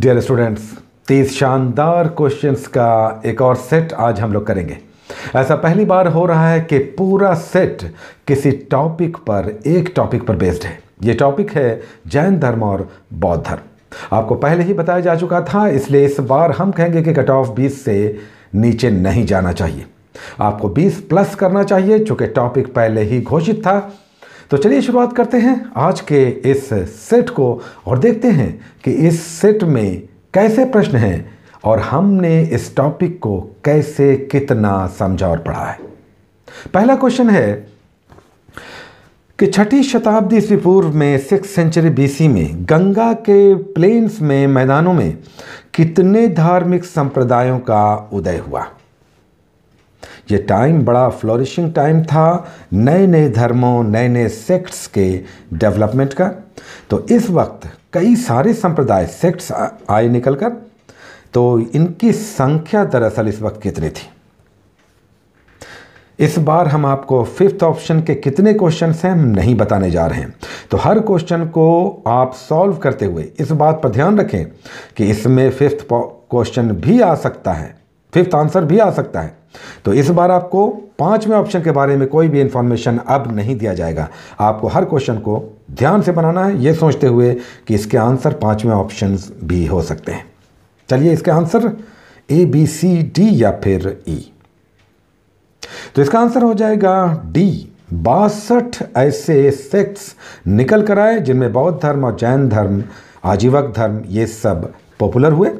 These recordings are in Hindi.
डियर स्टूडेंट्स तीस शानदार क्वेश्चंस का एक और सेट आज हम लोग करेंगे ऐसा पहली बार हो रहा है कि पूरा सेट किसी टॉपिक पर एक टॉपिक पर बेस्ड है ये टॉपिक है जैन धर्म और बौद्ध धर्म आपको पहले ही बताया जा चुका था इसलिए इस बार हम कहेंगे कि कट ऑफ बीस से नीचे नहीं जाना चाहिए आपको 20 प्लस करना चाहिए चूंकि टॉपिक पहले ही घोषित था तो चलिए शुरुआत करते हैं आज के इस सेट को और देखते हैं कि इस सेट में कैसे प्रश्न हैं और हमने इस टॉपिक को कैसे कितना समझा और पढ़ा है पहला क्वेश्चन है कि छठी शताब्दी ईस्वी पूर्व में सिक्स सेंचुरी बीसी में गंगा के प्लेन्स में मैदानों में कितने धार्मिक संप्रदायों का उदय हुआ ये टाइम बड़ा फ्लोरिशिंग टाइम था नए नए धर्मों नए नए सेक्ट्स के डेवलपमेंट का तो इस वक्त कई सारे संप्रदाय सेक्ट्स आए निकल कर तो इनकी संख्या दरअसल इस वक्त कितनी थी इस बार हम आपको फिफ्थ ऑप्शन के कितने क्वेश्चन हैं हम नहीं बताने जा रहे हैं तो हर क्वेश्चन को आप सॉल्व करते हुए इस बात पर ध्यान रखें कि इसमें फिफ्थ क्वेश्चन भी आ सकता है फिफ्थ आंसर भी आ सकता है तो इस बार आपको पांचवें ऑप्शन के बारे में कोई भी इंफॉर्मेशन अब नहीं दिया जाएगा आपको हर क्वेश्चन को ध्यान से बनाना है ये सोचते हुए कि इसके आंसर पांचवें ऑप्शन भी हो सकते हैं चलिए इसके answer A B C D या फिर ई e। तो इसका आंसर हो जाएगा डी बासठ ऐसे सेक्ट्स निकल कर आए जिनमें बौद्ध धर्म और जैन धर्म आजीवक धर्म ये सब पॉपुलर हुए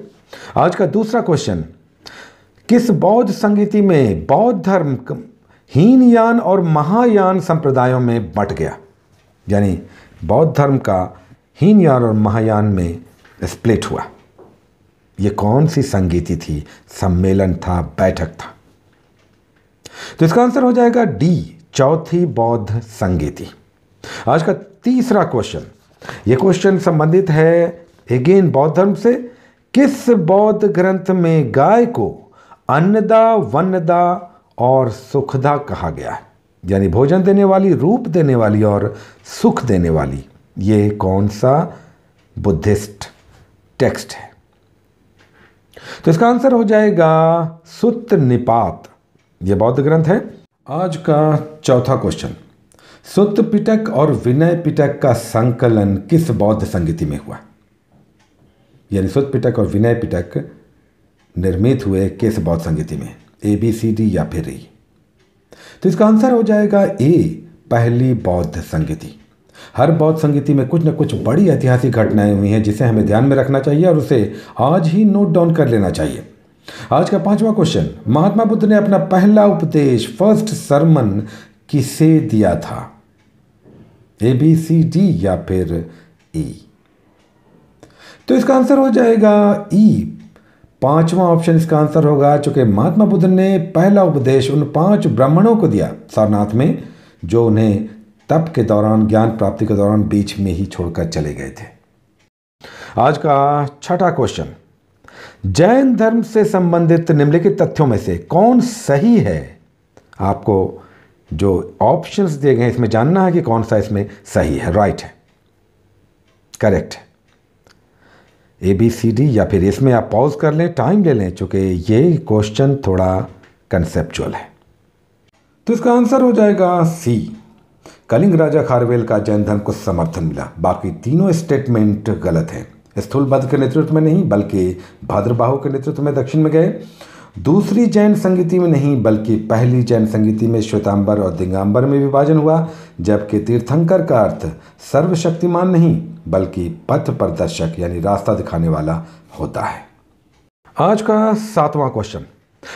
आज का दूसरा क्वेश्चन किस बौद्ध संगीति में बौद्ध धर्म हीन यान और महायान संप्रदायों में बट गया यानी बौद्ध धर्म का हीन यान और महायान में स्प्लिट हुआ ये कौन सी संगीति थी सम्मेलन था बैठक था तो इसका आंसर हो जाएगा डी चौथी बौद्ध संगीति आज का तीसरा क्वेश्चन ये क्वेश्चन संबंधित है अगेन बौद्ध धर्म से किस बौद्ध ग्रंथ में गाय को अन्नदा वनदा और सुखदा कहा गया है यानी भोजन देने वाली रूप देने वाली और सुख देने वाली ये कौन सा बुद्धिस्ट टेक्स्ट है तो इसका आंसर हो जाएगा सुत निपात यह बौद्ध ग्रंथ है आज का चौथा क्वेश्चन सुत पिटक और विनय पिटक का संकलन किस बौद्ध संगीति में हुआ यानी सुत पिटक और विनय पिटक निर्मित हुए किस बौद्ध संगीति में ए बी सी डी या फिर ई e? तो इसका आंसर हो जाएगा ए पहली बौद्ध संगीति हर बौद्ध संगीति में कुछ न कुछ बड़ी ऐतिहासिक घटनाएं हुई हैं जिसे हमें ध्यान में रखना चाहिए और उसे आज ही नोट डाउन कर लेना चाहिए आज का पांचवा क्वेश्चन महात्मा बुद्ध ने अपना पहला उपदेश फर्स्ट सरमन किसे दिया था ए बी सी डी या फिर ई e. तो इसका आंसर हो जाएगा ई e, पांचवा ऑप्शन इसका आंसर होगा चूंकि महात्मा बुद्ध ने पहला उपदेश उन पांच ब्राह्मणों को दिया सारनाथ में जो उन्हें तप के दौरान ज्ञान प्राप्ति के दौरान बीच में ही छोड़कर चले गए थे आज का छठा क्वेश्चन जैन धर्म से संबंधित निम्नलिखित तथ्यों में से कौन सही है आपको जो ऑप्शंस दिए गए इसमें जानना है कि कौन सा इसमें सही है राइट है करेक्ट है ए बी सी डी या फिर इसमें आप पॉज कर लें टाइम ले लें चूंकि ये क्वेश्चन थोड़ा कंसेप्चुअल है तो इसका आंसर हो जाएगा सी कलिंग राजा खारवेल का जैन धर्म को समर्थन मिला बाकी तीनों स्टेटमेंट गलत हैं स्थूल बद के नेतृत्व में नहीं बल्कि भाद्रबाहु के नेतृत्व में दक्षिण में गए दूसरी जैन संगीति में नहीं बल्कि पहली जैन संगीति में श्वेतांबर और दिगंबर में विभाजन हुआ जबकि तीर्थंकर का अर्थ सर्वशक्तिमान नहीं बल्कि पथ प्रदर्शक यानी रास्ता दिखाने वाला होता है आज का सातवां क्वेश्चन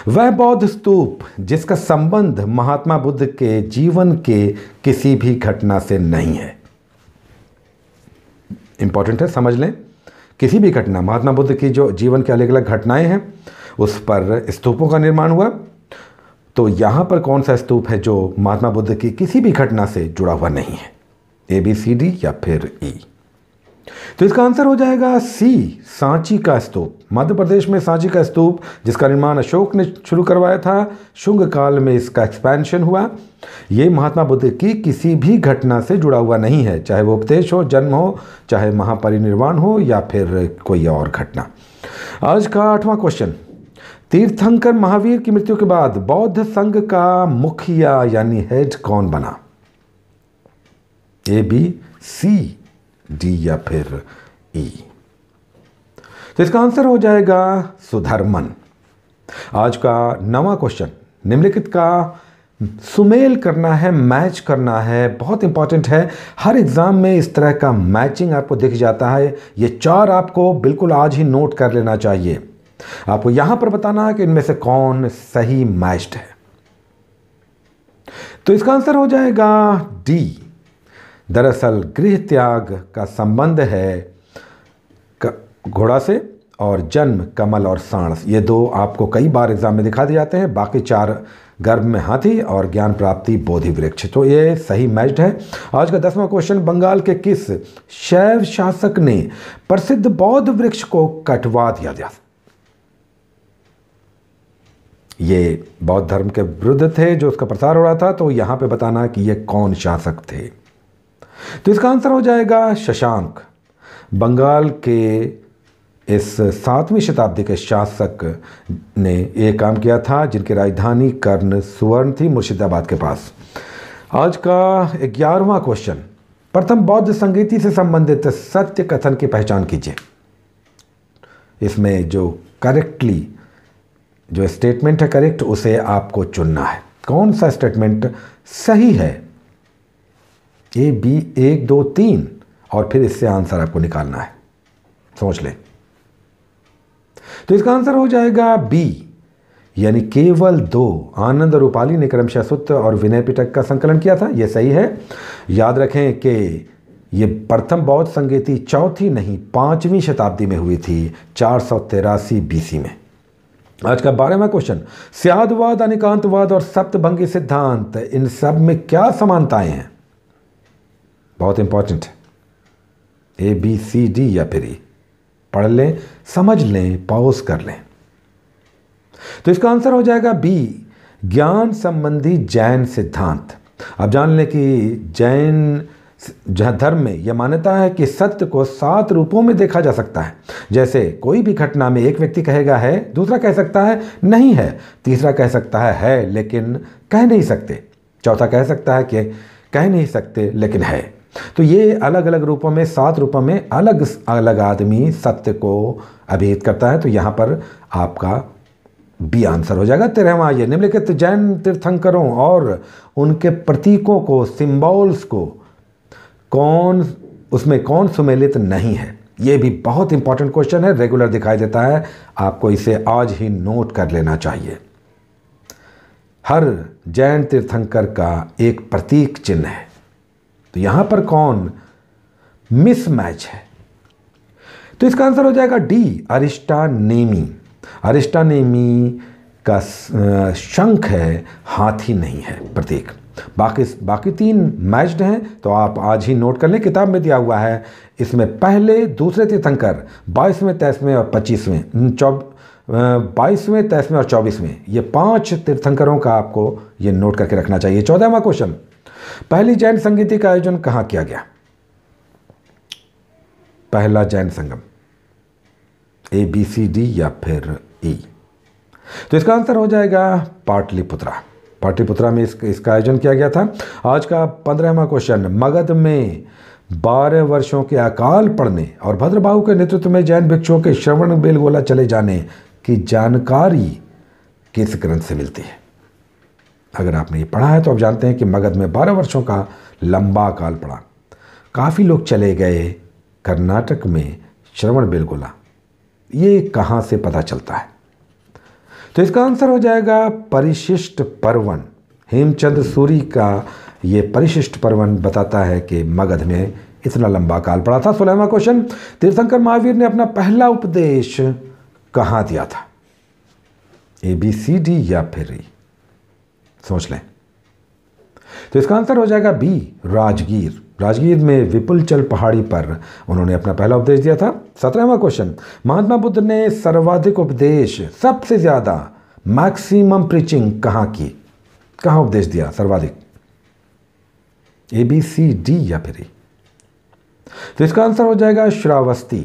वह बौद्ध स्तूप जिसका संबंध महात्मा बुद्ध के जीवन के किसी भी घटना से नहीं है इंपॉर्टेंट है समझ लें किसी भी घटना महात्मा बुद्ध की जो जीवन के अलग अलग घटनाएं हैं उस पर स्तूपों का निर्माण हुआ तो यहां पर कौन सा स्तूप है जो महात्मा बुद्ध की किसी भी घटना से जुड़ा हुआ नहीं है ए बी सी डी या फिर ई e? तो इसका आंसर हो जाएगा सी सांची का स्तूप मध्य प्रदेश में सांची का स्तूप जिसका निर्माण अशोक ने शुरू करवाया था शुंग काल में इसका एक्सपेंशन हुआ ये महात्मा बुद्ध की किसी भी घटना से जुड़ा हुआ नहीं है चाहे वो उपदेश हो जन्म हो चाहे महापरिनिर्वाण हो या फिर कोई और घटना आज का आठवां क्वेश्चन तीर्थंकर महावीर की मृत्यु के बाद बौद्ध संघ का मुखिया यानी हेड कौन बना ए बी सी डी या फिर ई तो इसका आंसर हो जाएगा सुधर्मन आज का नवा क्वेश्चन निम्नलिखित का सुमेल करना है मैच करना है बहुत इंपॉर्टेंट है हर एग्ज़ाम में इस तरह का मैचिंग आपको दिख जाता है ये चार आपको बिल्कुल आज ही नोट कर लेना चाहिए आपको यहां पर बताना है कि इनमें से कौन सही मैच्ड है तो इसका आंसर हो जाएगा डी दरअसल गृह त्याग का संबंध है घोड़ा से और जन्म कमल और साणस ये दो आपको कई बार एग्जाम में दिखा दिए जाते हैं बाकी चार गर्भ में हाथी और ज्ञान प्राप्ति बोधि वृक्ष तो ये सही मैच्ड है आज का दसवां क्वेश्चन बंगाल के किस शैव शासक ने प्रसिद्ध बौद्ध वृक्ष को कटवा दिया था ये बौद्ध धर्म के विरुद्ध थे जो उसका प्रसार हो रहा था तो यहां पे बताना कि ये कौन शासक थे तो इसका आंसर हो जाएगा शशांक बंगाल के इस सातवीं शताब्दी के शासक ने ये काम किया था जिनकी राजधानी कर्ण सुवर्ण थी मुर्शिदाबाद के पास आज का ग्यारहवा क्वेश्चन प्रथम बौद्ध संगीति से संबंधित सत्य कथन की पहचान कीजिए इसमें जो करेक्टली जो स्टेटमेंट है करेक्ट उसे आपको चुनना है कौन सा स्टेटमेंट सही है ए बी एक दो तीन और फिर इससे आंसर आपको निकालना है सोच लें तो इसका आंसर हो जाएगा बी यानी केवल दो आनंद रूपाली ने क्रमशः सूत्र और विनय पिटक का संकलन किया था यह सही है याद रखें कि यह प्रथम बौद्ध संगीति चौथी नहीं पांचवीं शताब्दी में हुई थी चार सौ तेरासी बीसी में आज का बारहवा क्वेश्चन स्यादवाद अनिकांतवाद और सप्तभंगी सिद्धांत इन सब में क्या समानताएं हैं बहुत इंपॉर्टेंट है ए बी सी डी या फिर ई e. पढ़ लें समझ लें पॉज कर लें तो इसका आंसर हो जाएगा बी ज्ञान संबंधी जैन सिद्धांत अब जान लें कि जैन जहाँ धर्म में यह मान्यता है कि सत्य को सात रूपों में देखा जा सकता है जैसे कोई भी घटना में एक व्यक्ति कहेगा है दूसरा कह सकता है नहीं है तीसरा कह सकता है है लेकिन कह नहीं सकते चौथा कह सकता है कि कह नहीं सकते लेकिन है तो ये अलग अलग रूपों में सात रूपों में अलग अलग आदमी सत्य को अभिहित करता है तो यहाँ पर आपका बी आंसर हो जाएगा तेरहवा ये निम्नलिखित जैन तीर्थंकरों और उनके प्रतीकों को सिम्बॉल्स को कौन उसमें कौन सुमेलित नहीं है ये भी बहुत इंपॉर्टेंट क्वेश्चन है रेगुलर दिखाई देता है आपको इसे आज ही नोट कर लेना चाहिए हर जैन तीर्थंकर का एक प्रतीक चिन्ह है तो यहां पर कौन मिसमैच है तो इसका आंसर हो जाएगा डी अरिष्टा नेमी का शंख है हाथी नहीं है प्रतीक बाकी बाकी तीन मैच्ड हैं तो आप आज ही नोट कर लें किताब में दिया हुआ है इसमें पहले दूसरे तीर्थंकर बाईसवें तेईसवें और पच्चीसवें चौब बाईसवें तेईसवें और चौबीसवें ये पांच तीर्थंकरों का आपको ये नोट करके रखना चाहिए चौदहवा क्वेश्चन पहली जैन संगीति का आयोजन कहां किया गया पहला जैन संगम ए बी सी डी या फिर ई e? तो इसका आंसर हो जाएगा पाटलिपुत्रा पाटलिपुत्रा में इसका, इसका आयोजन किया गया था आज का पंद्रहवा क्वेश्चन मगध में बारह वर्षों के अकाल पड़ने और भद्रबाहु के नेतृत्व में जैन भिक्षुओं के श्रवण बेलगोला चले जाने की जानकारी किस ग्रंथ से मिलती है अगर आपने ये पढ़ा है तो आप जानते हैं कि मगध में बारह वर्षों का लंबा काल पड़ा काफ़ी लोग चले गए कर्नाटक में श्रवण बेलगोला ये कहाँ से पता चलता है तो इसका आंसर हो जाएगा परिशिष्ट पर्वन हेमचंद सूरी का ये परिशिष्ट पर्वन बताता है कि मगध में इतना लंबा काल पड़ा था सोलहवा क्वेश्चन तीर्थंकर महावीर ने अपना पहला उपदेश कहाँ दिया था ए बी सी डी या फिर ई e? सोच लें तो इसका आंसर हो जाएगा बी राजगीर राजगीर में विपुलचल पहाड़ी पर उन्होंने अपना पहला उपदेश दिया था सत्रहवा क्वेश्चन महात्मा बुद्ध ने सर्वाधिक उपदेश सबसे ज़्यादा मैक्सिमम प्रीचिंग कहां की कहां उपदेश दिया सर्वाधिक ए बी सी डी या फिर ए तो इसका आंसर हो जाएगा श्रावस्ती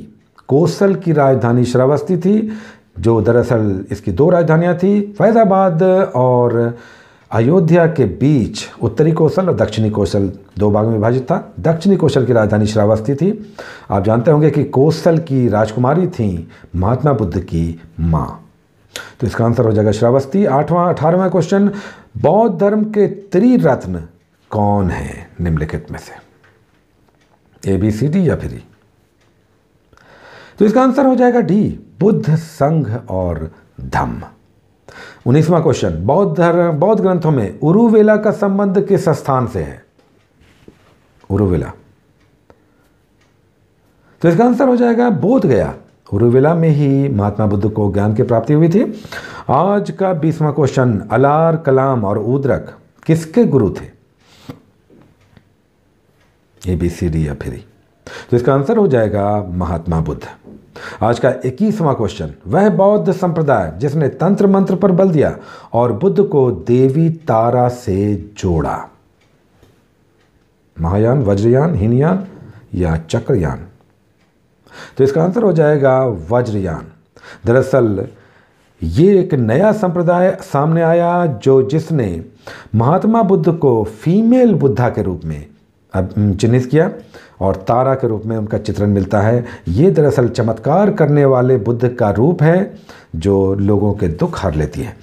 कोसल की राजधानी श्रावस्ती थी जो दरअसल इसकी दो राजधानियां थी फैज़ाबाद और अयोध्या के बीच उत्तरी कौशल और दक्षिणी कौशल दो भाग में विभाजित था दक्षिणी कौशल की राजधानी श्रावस्ती थी आप जानते होंगे कि कौशल की राजकुमारी थी महात्मा बुद्ध की माँ तो इसका आंसर हो जाएगा श्रावस्ती आठवां अठारहवा क्वेश्चन बौद्ध धर्म के त्रिरत्न कौन है निम्नलिखित में से ए बी सी डी या फिर ई e? तो इसका आंसर हो जाएगा डी बुद्ध संघ और धम्म उन्नीसवा क्वेश्चन बौद्ध धर्म बौद्ध ग्रंथों में उरुवेला का संबंध किस स्थान से है उरुवेला तो इसका आंसर हो जाएगा बोध गया उरुवेला में ही महात्मा बुद्ध को ज्ञान की प्राप्ति हुई थी आज का बीसवा क्वेश्चन अलार कलाम और उद्रक किसके गुरु थे ए बी सी डी या फिर e। तो इसका आंसर हो जाएगा महात्मा बुद्ध आज का इक्कीसवां क्वेश्चन वह बौद्ध संप्रदाय जिसने तंत्र मंत्र पर बल दिया और बुद्ध को देवी तारा से जोड़ा महायान वज्रयान हिनयान या चक्रयान तो इसका आंसर हो जाएगा वज्रयान दरअसल ये एक नया संप्रदाय सामने आया जो जिसने महात्मा बुद्ध को फीमेल बुद्धा के रूप में अब चिन्हित किया और तारा के रूप में उनका चित्रण मिलता है ये दरअसल चमत्कार करने वाले बुद्ध का रूप है जो लोगों के दुख हर लेती है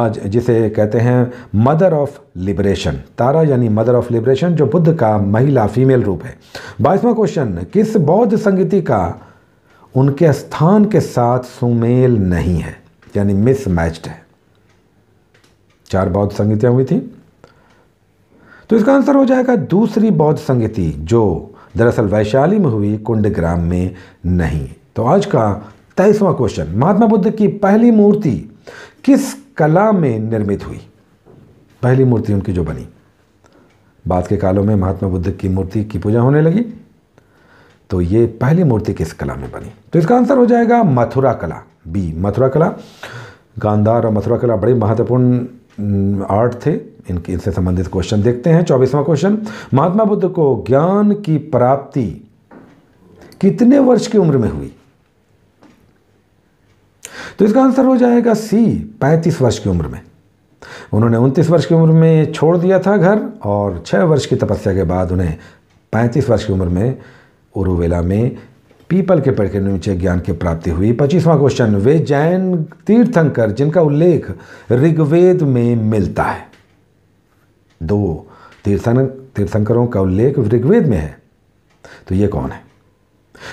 आज जिसे कहते हैं मदर ऑफ लिबरेशन तारा यानी मदर ऑफ लिबरेशन जो बुद्ध का महिला फीमेल रूप है बाईसवा क्वेश्चन किस बौद्ध संगीति का उनके स्थान के साथ सुमेल नहीं है यानी मिसमैच्ड है चार बौद्ध संगीतियाँ हुई थी तो इसका आंसर हो जाएगा दूसरी बौद्ध संगीति जो दरअसल वैशाली में हुई कुंड ग्राम में नहीं तो आज का तेईसवां क्वेश्चन महात्मा बुद्ध की पहली मूर्ति किस कला में निर्मित हुई पहली मूर्ति उनकी जो बनी बाद के कालों में महात्मा बुद्ध की मूर्ति की पूजा होने लगी तो ये पहली मूर्ति किस कला में बनी तो इसका आंसर हो जाएगा मथुरा कला बी मथुरा कला गांधार और मथुरा कला बड़े महत्वपूर्ण आर्ट थे इनके इनसे संबंधित क्वेश्चन देखते हैं चौबीसवां क्वेश्चन महात्मा बुद्ध को ज्ञान की प्राप्ति कितने वर्ष की उम्र में हुई तो इसका आंसर हो जाएगा सी पैंतीस वर्ष की उम्र में उन्होंने उनतीस वर्ष की उम्र में छोड़ दिया था घर और छह वर्ष की तपस्या के बाद उन्हें पैंतीस वर्ष की उम्र में उरुवेला में पीपल के पेड़ के नीचे ज्ञान की प्राप्ति हुई पच्चीसवां क्वेश्चन वे जैन तीर्थंकर जिनका उल्लेख ऋग्वेद में मिलता है दो तीर्थन तीर्थंकरों का उल्लेख ऋग्वेद में है तो ये कौन है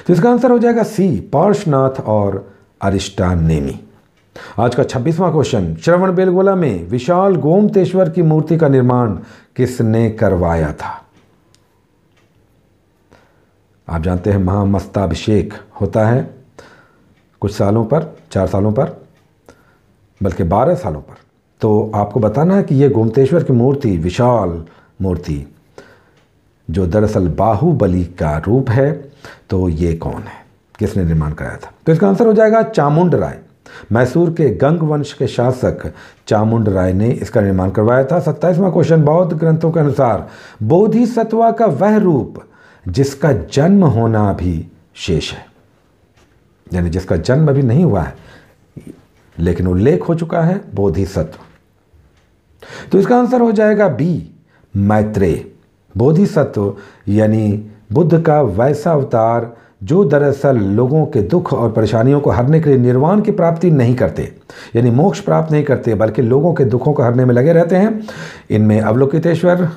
तो इसका आंसर हो जाएगा सी पार्शनाथ और अरिष्टा नेमी आज का छब्बीसवां क्वेश्चन श्रवण बेलगोला में विशाल गोमतेश्वर की मूर्ति का निर्माण किसने करवाया था आप जानते हैं महामस्ताभिषेक होता है कुछ सालों पर चार सालों पर बल्कि बारह सालों पर तो आपको बताना है कि ये गोमतेश्वर की मूर्ति विशाल मूर्ति जो दरअसल बाहुबली का रूप है तो ये कौन है किसने निर्माण कराया था तो इसका आंसर हो जाएगा चामुंड राय मैसूर के गंग वंश के शासक चामुंड राय ने इसका निर्माण करवाया था सत्ताईसवां क्वेश्चन बौद्ध ग्रंथों के अनुसार बोधिसत्वा का वह रूप जिसका जन्म होना भी शेष है यानी जिसका जन्म अभी नहीं हुआ है लेकिन उल्लेख हो चुका है बोधिसत्व तो इसका आंसर हो जाएगा बी मैत्रेय बोधिसत्व यानी बुद्ध का वैसा अवतार जो दरअसल लोगों के दुख और परेशानियों को हरने के लिए निर्वाण की प्राप्ति नहीं करते यानी मोक्ष प्राप्त नहीं करते बल्कि लोगों के दुखों को हरने में लगे रहते हैं इनमें अवलोकितेश्वर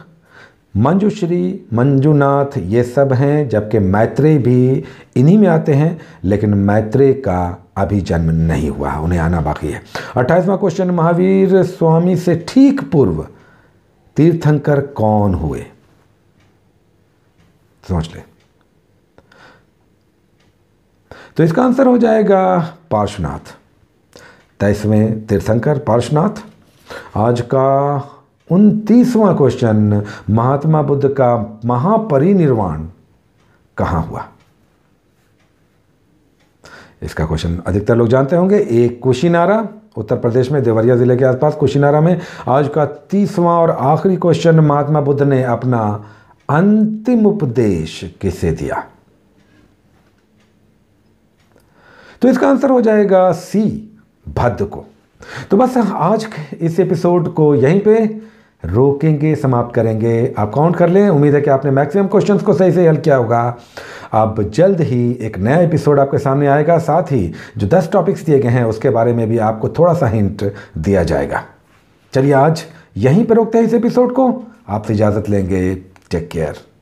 मंजुश्री मंजुनाथ ये सब हैं जबकि मैत्रेय भी इन्हीं में आते हैं लेकिन मैत्रेय का अभी जन्म नहीं हुआ उन्हें आना बाकी है अट्ठाईसवां क्वेश्चन महावीर स्वामी से ठीक पूर्व तीर्थंकर कौन हुए समझ ले तो इसका आंसर हो जाएगा पार्श्वनाथ तेईसवें तीर्थंकर पार्श्वनाथ आज का उनतीसवां क्वेश्चन महात्मा बुद्ध का महापरिनिर्वाण कहां हुआ इसका क्वेश्चन अधिकतर लोग जानते होंगे एक कुशीनारा उत्तर प्रदेश में देवरिया जिले के आसपास कुशीनारा में आज का तीसवां और आखिरी क्वेश्चन महात्मा बुद्ध ने अपना अंतिम उपदेश किसे दिया तो इसका आंसर हो जाएगा सी भद्द को तो बस आज इस एपिसोड को यहीं पे रोकेंगे समाप्त करेंगे आप काउंट कर लें उम्मीद है कि आपने मैक्सिमम क्वेश्चंस को सही से हल किया होगा अब जल्द ही एक नया एपिसोड आपके सामने आएगा साथ ही जो दस टॉपिक्स दिए गए हैं उसके बारे में भी आपको थोड़ा सा हिंट दिया जाएगा चलिए आज यहीं पर रोकते हैं इस एपिसोड को आपसे इजाज़त लेंगे टेक केयर